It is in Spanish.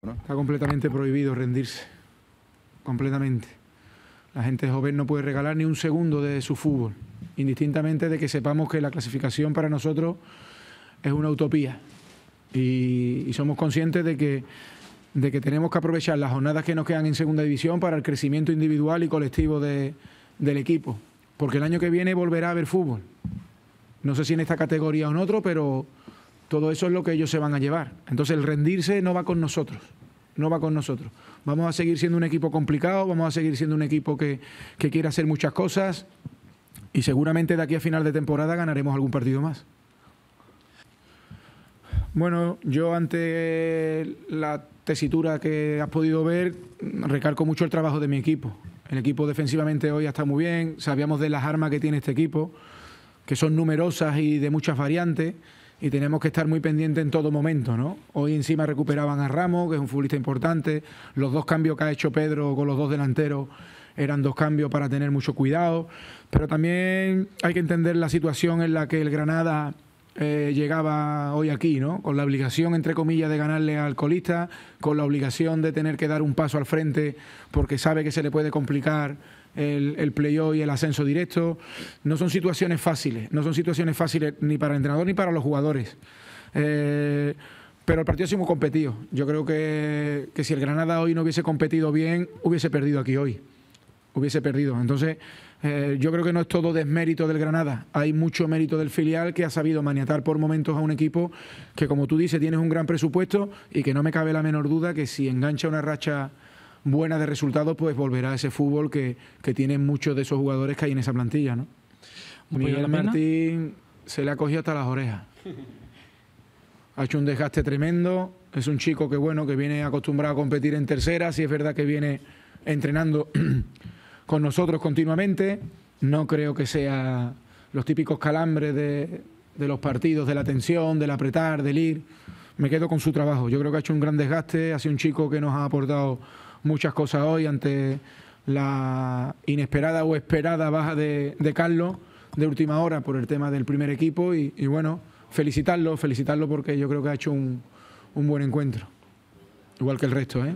Está completamente prohibido rendirse, completamente. La gente joven no puede regalar ni un segundo de su fútbol, indistintamente de que sepamos que la clasificación para nosotros es una utopía. Y, somos conscientes de que, de que tenemos que aprovechar las jornadas que nos quedan en segunda división para el crecimiento individual y colectivo del equipo. Porque el año que viene volverá a haber fútbol. No sé si en esta categoría o en otro, pero todo eso es lo que ellos se van a llevar. Entonces el rendirse no va con nosotros, no va con nosotros. Vamos a seguir siendo un equipo complicado, vamos a seguir siendo un equipo que, que quiere hacer muchas cosas y seguramente de aquí a final de temporada ganaremos algún partido más. Bueno, yo ante la tesitura que has podido ver, recalco mucho el trabajo de mi equipo. El equipo defensivamente hoy está muy bien, sabíamos de las armas que tiene este equipo, que son numerosas y de muchas variantes y tenemos que estar muy pendientes en todo momento, ¿no? Hoy encima recuperaban a Ramos, que es un futbolista importante, los dos cambios que ha hecho Pedro con los dos delanteros eran dos cambios para tener mucho cuidado, pero también hay que entender la situación en la que el Granada eh, llegaba hoy aquí, ¿no? Con la obligación, entre comillas, de ganarle al colista, con la obligación de tener que dar un paso al frente porque sabe que se le puede complicar el, play-off y el ascenso directo. No son situaciones fáciles, no son situaciones fáciles ni para el entrenador ni para los jugadores. Eh, pero el partido sí hemos competido. Yo creo que si el Granada hoy no hubiese competido bien, hubiese perdido aquí hoy hubiese perdido. Entonces, eh, yo creo que no es todo desmérito del Granada. Hay mucho mérito del filial que ha sabido maniatar por momentos a un equipo que, como tú dices, tienes un gran presupuesto y que no me cabe la menor duda que si engancha una racha buena de resultados, pues volverá a ese fútbol que, que tienen muchos de esos jugadores que hay en esa plantilla. Miguel Martín se le ha cogido hasta las orejas. Ha hecho un desgaste tremendo. Es un chico que, bueno, que viene acostumbrado a competir en tercera. y es verdad que viene entrenando con nosotros continuamente. No creo que sea los típicos calambres de, los partidos, de la tensión, del apretar, del ir. Me quedo con su trabajo. Yo creo que ha hecho un gran desgaste, ha sido un chico que nos ha aportado muchas cosas hoy ante la inesperada o esperada baja de, Carlos de última hora por el tema del primer equipo y, bueno, felicitarlo, felicitarlo porque yo creo que ha hecho un, un buen encuentro, igual que el resto. ¿eh?